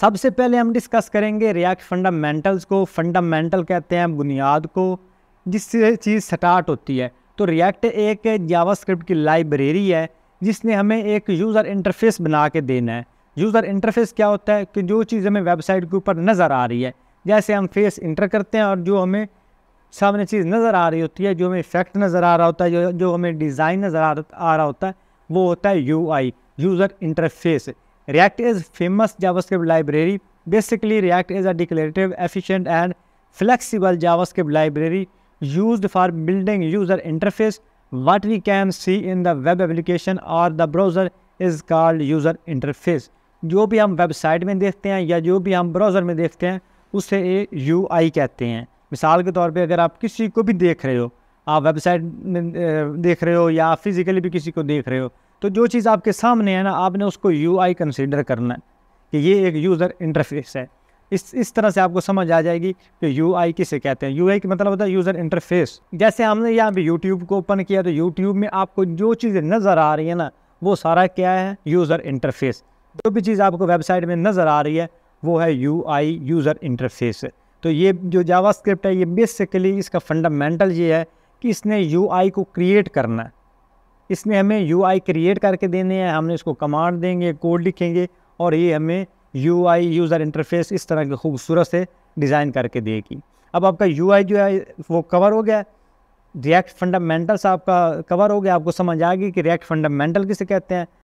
सबसे पहले हम डिस्कस करेंगे रिएक्ट फंडामेंटल्स को फंडामेंटल कहते हैं बुनियाद को जिससे चीज़ स्टार्ट होती है तो रिएक्ट एक जावास्क्रिप्ट की लाइब्रेरी है जिसने हमें एक यूज़र इंटरफेस बना के देना है यूज़र इंटरफेस क्या होता है कि जो चीज़ हमें वेबसाइट के ऊपर नज़र आ रही है जैसे हम फेस इंटर करते हैं और जो हमें सामने चीज़ नज़र आ रही होती है जो हमें इफेक्ट नज़र आ रहा होता है जो जो हमें डिज़ाइन नज़र आ रहा होता है वो होता है U I user interface React is famous JavaScript library. Basically, React is a declarative, efficient, and flexible JavaScript library used for building user interface. What we can see in the web application or the browser is called user interface. जो भी हम website में देखते हैं या जो भी हम ब्राउज़र में देखते हैं उसे ये यू आई कहते हैं मिसाल के तौर पे अगर आप किसी को भी देख रहे हो आप वेबसाइट में देख रहे हो या फिज़िकली भी किसी को देख रहे हो तो जो चीज़ आपके सामने है ना आपने उसको यू आई कंसिडर करना है कि ये एक यूज़र इंटरफेस है इस इस तरह से आपको समझ आ जाएगी कि यू आई किसे कहते हैं यू आई का मतलब होता है यूज़र इंटरफेस जैसे हमने यहाँ पे यूट्यूब को ओपन किया तो यूट्यूब में आपको जो चीज़ें नज़र आ रही है ना वो सारा क्या है यूज़र इंटरफेस जो भी चीज़ आपको वेबसाइट में नज़र आ रही है वो है यू आई यूज़र इंटरफेस तो ये जो जावा है ये बेसिकली इसका फंडामेंटल ये है कि इसने यू आई को क्रिएट करना है इसने हमें यू क्रिएट करके देने हैं हमने इसको कमांड देंगे कोड लिखेंगे और ये हमें यू यूज़र इंटरफेस इस तरह की खूबसूरत से डिज़ाइन करके देगी अब आपका यू जो है वो कवर हो गया रिएक्ट फंडामेंटल्स आपका कवर हो गया आपको समझ आ गई कि रिएक्ट फंडामेंटल किसे कहते हैं